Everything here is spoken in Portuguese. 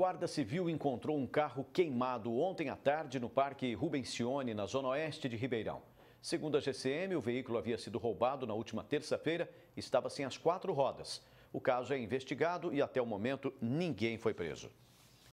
Guarda Civil encontrou um carro queimado ontem à tarde no Parque Rubensione, na zona oeste de Ribeirão. Segundo a GCM, o veículo havia sido roubado na última terça-feira e estava sem as quatro rodas. O caso é investigado e até o momento ninguém foi preso.